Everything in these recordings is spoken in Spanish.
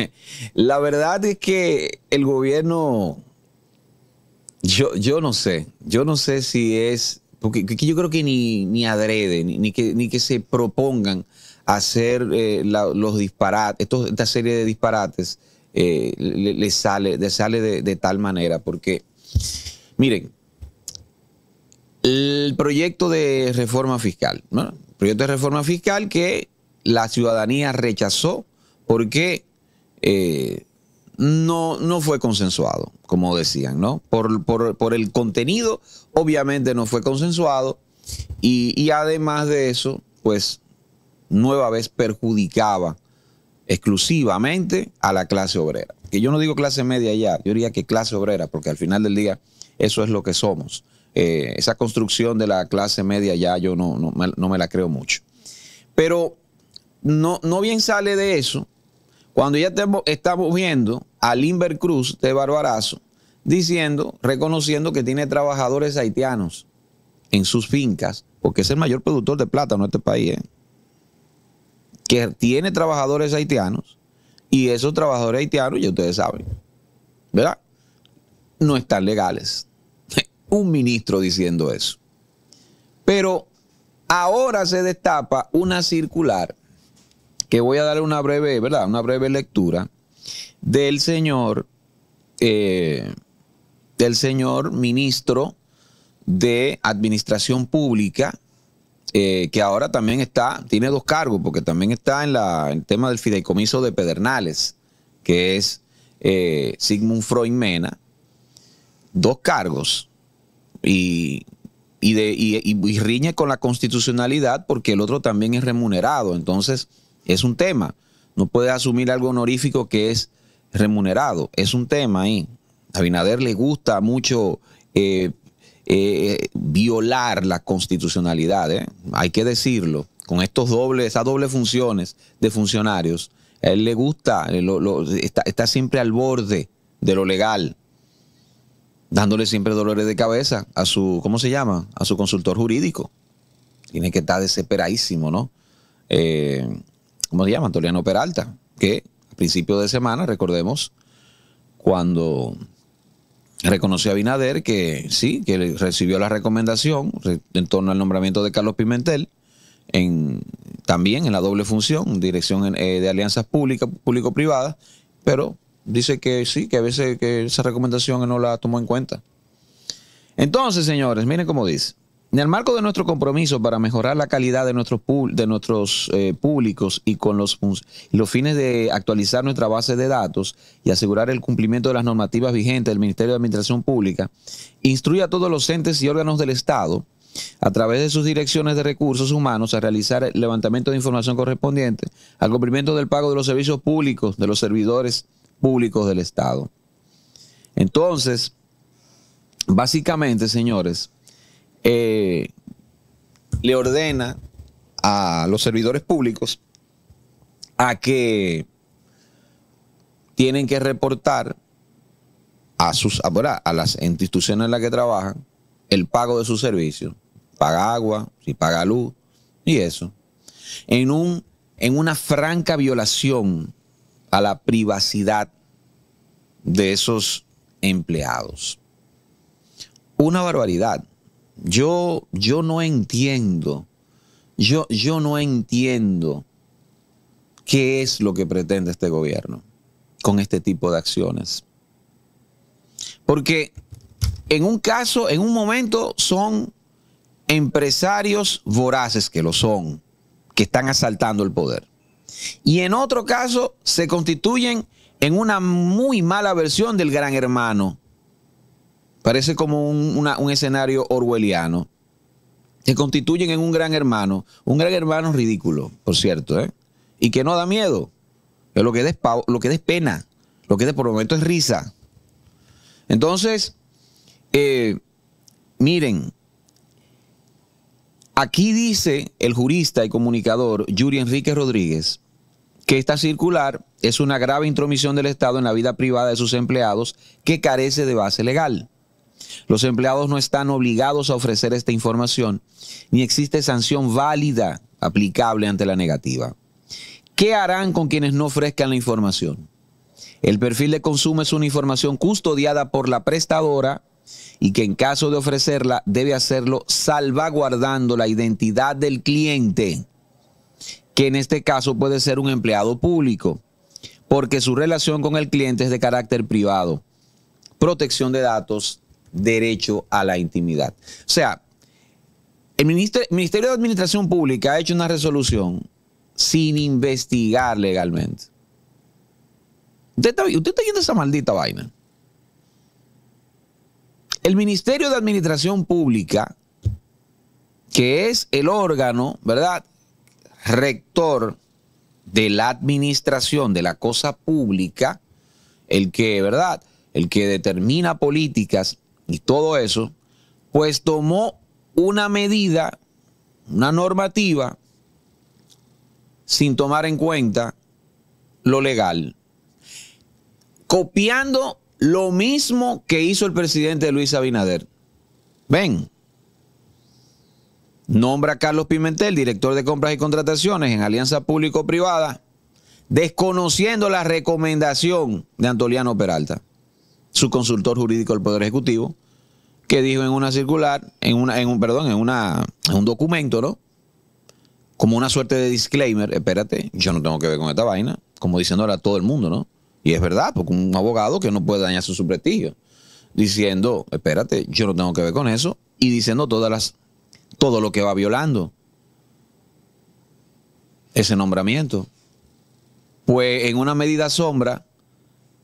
la verdad es que el gobierno, yo, yo no sé, yo no sé si es, porque yo creo que ni, ni adrede, ni, ni, que, ni que se propongan hacer eh, los disparates, esta serie de disparates eh, les sale, sale de, tal manera, porque miren, el proyecto de reforma fiscal, ¿no? proyecto de reforma fiscal que la ciudadanía rechazó porque eh, no, no fue consensuado, como decían, ¿no? Por, el contenido, obviamente no fue consensuado. Y, además de eso, pues nueva vez perjudicaba exclusivamente a la clase obrera. Que yo no digo clase media ya, yo diría que clase obrera, porque al final del día eso es lo que somos. Eh, esa construcción de la clase media ya yo no, no, me la creo mucho. Pero no, no bien sale de eso, cuando ya estamos viendo a Limber Cruz de Barbarazo diciendo, reconociendo que tiene trabajadores haitianos en sus fincas, porque es el mayor productor de plátano de este país, ¿eh? que tiene trabajadores haitianos y esos trabajadores haitianos, ya ustedes saben, ¿verdad? No están legales. Un ministro diciendo eso. Pero ahora se destapa una circular que voy a darle una breve, ¿verdad? Una breve lectura del señor, eh, del señor ministro de Administración Pública, eh, que ahora también está, tiene dos cargos, porque también está en la, el tema del fideicomiso de Pedernales, que es eh, Sigmund Freud Mena, dos cargos, y, de, y riñe con la constitucionalidad porque el otro también es remunerado, entonces es un tema. No puede asumir algo honorífico que es remunerado. Es un tema ahí. A Binader le gusta mucho eh, eh, violar la constitucionalidad. ¿eh? Hay que decirlo. Con estos dobles, esas dobles funciones de funcionarios, él le gusta, eh, está, está siempre al borde de lo legal dándole siempre dolores de cabeza a su, ¿cómo se llama? A su consultor jurídico. Tiene que estar desesperadísimo, ¿no? Eh, ¿cómo se llama? Antoliano Peralta, que a principio de semana, recordemos, cuando reconoció a Binader que sí, que recibió la recomendación en torno al nombramiento de Carlos Pimentel, en, también en la doble función, dirección eh, de alianzas públicas, público-privadas, pero dice que sí, que a veces que esa recomendación no la tomó en cuenta. Entonces, señores, miren cómo dice. En el marco de nuestro compromiso para mejorar la calidad de, de nuestros eh, públicos y con los, los fines de actualizar nuestra base de datos y asegurar el cumplimiento de las normativas vigentes del Ministerio de Administración Pública, instruye a todos los entes y órganos del Estado a través de sus direcciones de recursos humanos a realizar el levantamiento de información correspondiente al cumplimiento del pago de los servicios públicos de los servidores públicos del Estado. Entonces, básicamente, señores, eh, le ordena a los servidores públicos a que tienen que reportar a sus a las instituciones en las que trabajan el pago de sus servicios, paga agua, si paga luz y eso, en un en una franca violación a la privacidad de esos empleados. Una barbaridad. Yo, yo no entiendo, yo, yo no entiendo qué es lo que pretende este gobierno con este tipo de acciones. Porque en un caso, en un momento, son empresarios voraces que lo son, que están asaltando el poder. Y en otro caso, se constituyen en una muy mala versión del gran hermano parece como un, escenario orwelliano, se constituyen en un gran hermano, un gran hermano ridículo, por cierto, ¿eh? y que no da miedo, lo que es lo pena, lo que de por momento es risa. Entonces, eh, miren, aquí dice el jurista y comunicador Yuri Enrique Rodríguez que esta circular es una grave intromisión del Estado en la vida privada de sus empleados que carece de base legal. Los empleados no están obligados a ofrecer esta información, ni existe sanción válida aplicable ante la negativa. ¿Qué harán con quienes no ofrezcan la información? El perfil de consumo es una información custodiada por la prestadora y que en caso de ofrecerla debe hacerlo salvaguardando la identidad del cliente, que en este caso puede ser un empleado público, porque su relación con el cliente es de carácter privado. Protección de datos derecho a la intimidad. O sea, el Ministerio, de Administración Pública ha hecho una resolución sin investigar legalmente. Usted está, usted está esa maldita vaina. El Ministerio de Administración Pública, que es el órgano, ¿verdad? Rector de la administración de la cosa pública, el que, ¿verdad? El que determina políticas y todo eso, pues tomó una medida, una normativa, sin tomar en cuenta lo legal, copiando lo mismo que hizo el presidente Luis Abinader. Ven, nombra a Carlos Pimentel, director de compras y contrataciones en Alianza Público-Privada, desconociendo la recomendación de Antoliano Peralta su consultor jurídico del Poder Ejecutivo, que dijo en una circular, en una, en un, perdón, en una, un documento, ¿no? Como una suerte de disclaimer, espérate, yo no tengo que ver con esta vaina, como diciendo a todo el mundo, ¿no? Y es verdad, porque un abogado que no puede dañar su, prestigio, diciendo, espérate, yo no tengo que ver con eso, y diciendo todas las, todo lo que va violando ese nombramiento. Pues en una medida sombra,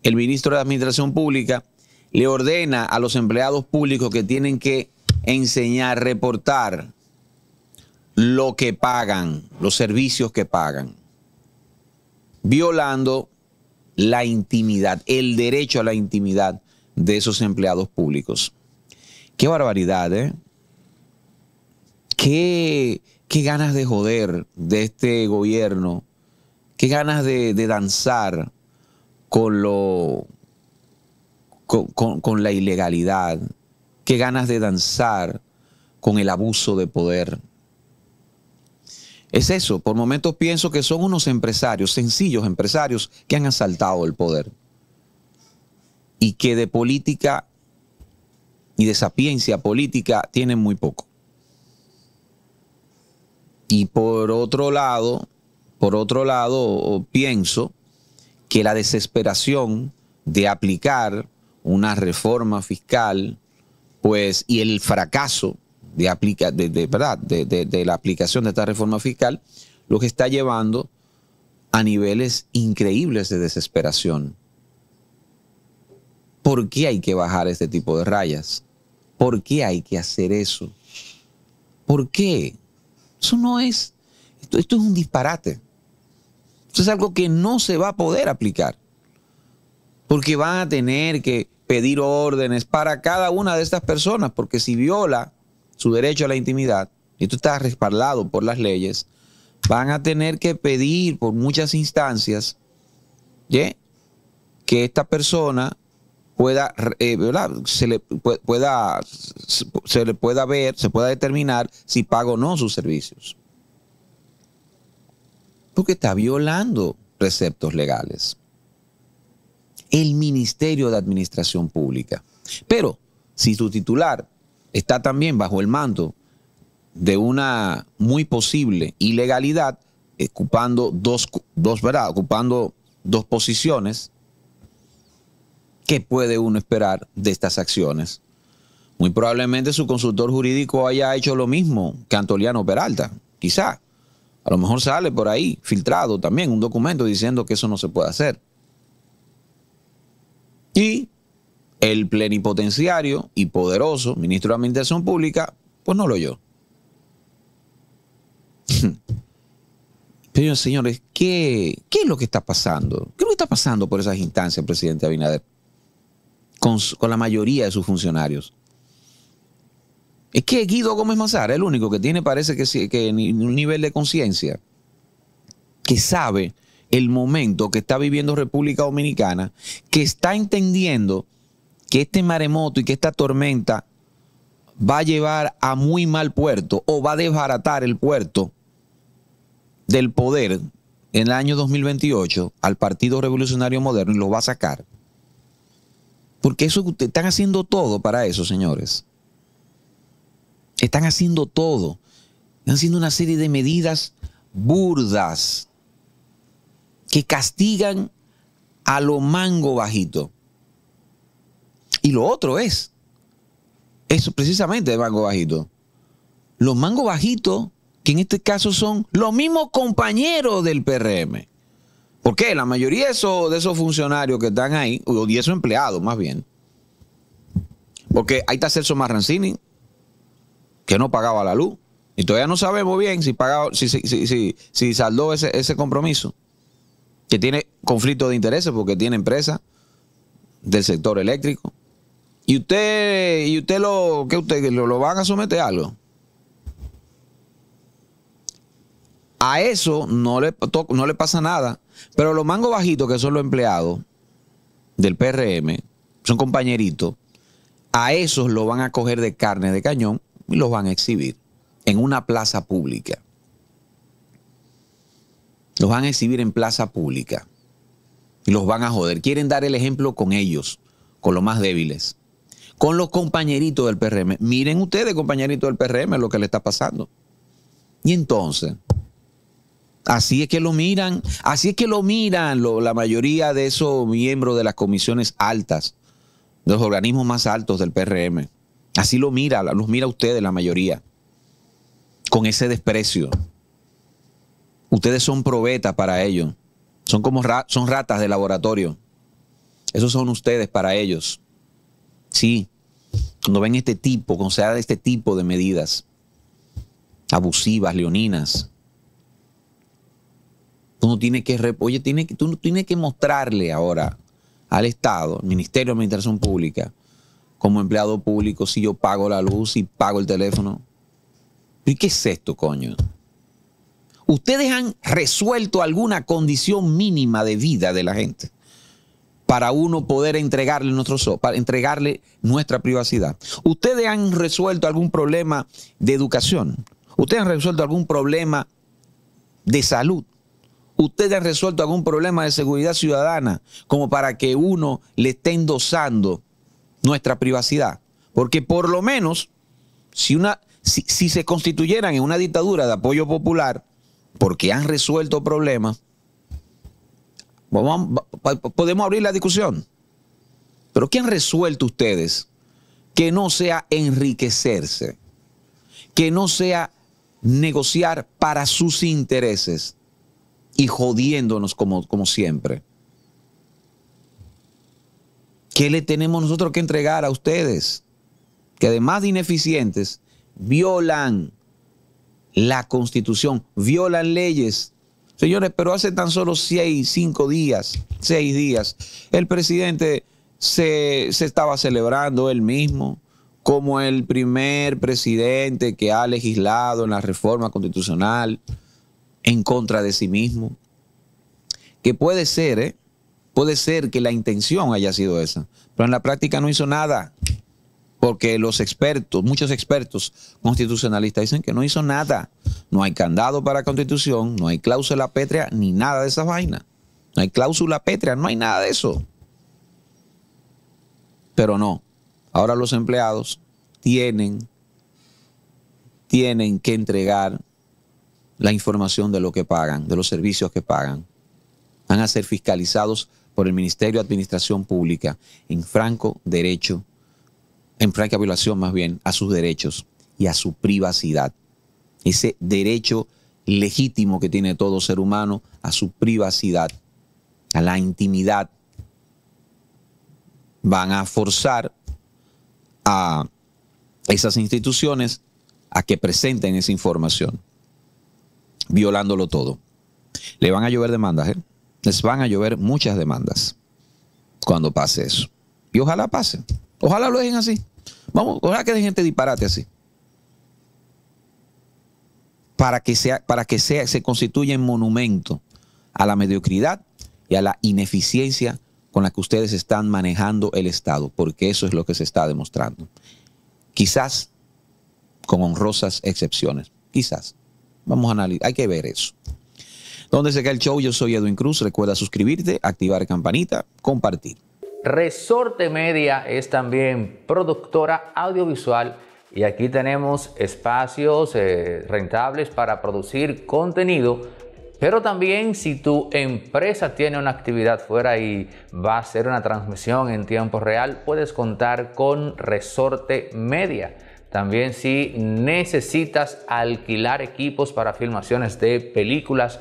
el ministro de Administración Pública le ordena a los empleados públicos que tienen que enseñar, reportar lo que pagan, los servicios que pagan, violando la intimidad, el derecho a la intimidad de esos empleados públicos. Qué barbaridad, ¿eh? Qué, ganas de joder de este gobierno, qué ganas de danzar con lo con, la ilegalidad, qué ganas de danzar con el abuso de poder. Es eso, por momentos pienso que son unos empresarios, sencillos empresarios, que han asaltado el poder y que de política y de sapiencia política tienen muy poco. Y por otro lado, por otro lado, pienso que la desesperación de aplicar una reforma fiscal, pues, y el fracaso de, la aplicación de esta reforma fiscal, lo que está llevando a niveles increíbles de desesperación. ¿Por qué hay que bajar este tipo de rayas? ¿Por qué hay que hacer eso? ¿Por qué? Eso no es, esto es un disparate es algo que no se va a poder aplicar, porque van a tener que pedir órdenes para cada una de estas personas, porque si viola su derecho a la intimidad, y esto está respaldado por las leyes, van a tener que pedir por muchas instancias que esta persona pueda, eh, se, le pueda, se le pueda ver, se pueda determinar si paga o no sus servicios que está violando preceptos legales. El Ministerio de Administración Pública. Pero si su titular está también bajo el mando de una muy posible ilegalidad, ocupando dos, Ocupando dos posiciones, ¿qué puede uno esperar de estas acciones? Muy probablemente su consultor jurídico haya hecho lo mismo que Antoliano Peralta, quizá. A lo mejor sale por ahí filtrado también un documento diciendo que eso no se puede hacer. Y el plenipotenciario y poderoso ministro de Administración Pública, pues no lo oyó. pero señores, ¿qué, ¿qué, es lo que está pasando? ¿Qué es lo que está pasando por esas instancias, presidente Abinader? Con, con la mayoría de sus funcionarios. Es que Guido Gómez Mazara es el único que tiene, parece que, que un nivel de conciencia, que sabe el momento que está viviendo República Dominicana, que está entendiendo que este maremoto y que esta tormenta va a llevar a muy mal puerto o va a desbaratar el puerto del poder en el año 2028 al Partido Revolucionario Moderno y lo va a sacar. Porque eso están haciendo todo para eso, señores. Están haciendo todo. Están haciendo una serie de medidas burdas que castigan a lo mango bajito. Y lo otro es, eso precisamente de mango bajito. Los mango bajitos, que en este caso son los mismos compañeros del PRM. ¿Por qué? la mayoría de esos, de esos funcionarios que están ahí, o de esos empleados más bien, porque ahí está Celso Marrancini, que no pagaba la luz. Y todavía no sabemos bien si, pagaba, si, si, si, si saldó ese, compromiso, que tiene conflicto de intereses porque tiene empresa del sector eléctrico. ¿Y usted, y usted lo, que usted lo, van a someter a algo? A eso no le, no le pasa nada. Pero los mangos bajitos, que son los empleados del PRM, son compañeritos, a esos lo van a coger de carne de cañón y los van a exhibir en una plaza pública. Los van a exhibir en plaza pública y los van a joder. Quieren dar el ejemplo con ellos, con los más débiles, con los compañeritos del PRM. Miren ustedes, compañeritos del PRM, lo que le está pasando. Y entonces, así es que lo miran, así es que lo miran la mayoría de esos miembros de las comisiones altas, de los organismos más altos del PRM. Así lo mira, los mira ustedes la mayoría, con ese desprecio. Ustedes son probetas para ellos. Son como son ratas de laboratorio. Esos son ustedes para ellos. Sí, cuando ven este tipo, cuando se da este tipo de medidas abusivas, leoninas, uno tiene que, oye, tiene que, tú tienes que mostrarle ahora al Estado, al Ministerio de Administración Pública, como empleado público si yo pago la luz, y pago el teléfono? ¿Y qué es esto, coño? ¿Ustedes han resuelto alguna condición mínima de vida de la gente? para uno poder entregarle, nuestro, para entregarle nuestra privacidad. ¿Ustedes han resuelto algún problema de educación? ¿Ustedes han resuelto algún problema de salud? ¿Ustedes han resuelto algún problema de seguridad ciudadana como para que uno le esté endosando nuestra privacidad. Porque por lo menos, si, una, si, se constituyeran en una dictadura de apoyo popular, porque han resuelto problemas, podemos abrir la discusión. Pero ¿qué han resuelto ustedes? Que no sea enriquecerse, que no sea negociar para sus intereses y jodiéndonos como, como siempre. ¿Qué le tenemos nosotros que entregar a ustedes? Que además de ineficientes, violan la constitución, violan leyes. Señores, pero hace tan solo seis, cinco días, seis días, el presidente se, estaba celebrando él mismo como el primer presidente que ha legislado en la reforma constitucional en contra de sí mismo. Que puede ser, ¿eh? Puede ser que la intención haya sido esa, pero en la práctica no hizo nada, porque los expertos, muchos expertos constitucionalistas dicen que no hizo nada. No hay candado para constitución, no hay cláusula pétrea, ni nada de esas vainas. No hay cláusula pétrea, no hay nada de eso. Pero no, ahora los empleados tienen, tienen que entregar la información de lo que pagan, de los servicios que pagan. Van a ser fiscalizados por el Ministerio de Administración Pública en franco derecho, en franca violación más bien a sus derechos y a su privacidad. Ese derecho legítimo que tiene todo ser humano a su privacidad, a la intimidad. Van a forzar a esas instituciones a que presenten esa información, violándolo todo. Le van a llover demandas, ¿eh? les van a llover muchas demandas cuando pase eso. Y ojalá pase. Ojalá lo dejen así. Vamos, ojalá que dejen gente disparate así. Para que, sea, para que sea, se constituya en monumento a la mediocridad y a la ineficiencia con la que ustedes están manejando el Estado, porque eso es lo que se está demostrando. Quizás con honrosas excepciones, quizás. Vamos a analizar, hay que ver eso. Donde se cae el show, yo soy Edwin Cruz. Recuerda suscribirte, activar campanita, compartir. Resorte Media es también productora audiovisual y aquí tenemos espacios eh, rentables para producir contenido. Pero también si tu empresa tiene una actividad fuera y va a hacer una transmisión en tiempo real, puedes contar con Resorte Media. También si necesitas alquilar equipos para filmaciones de películas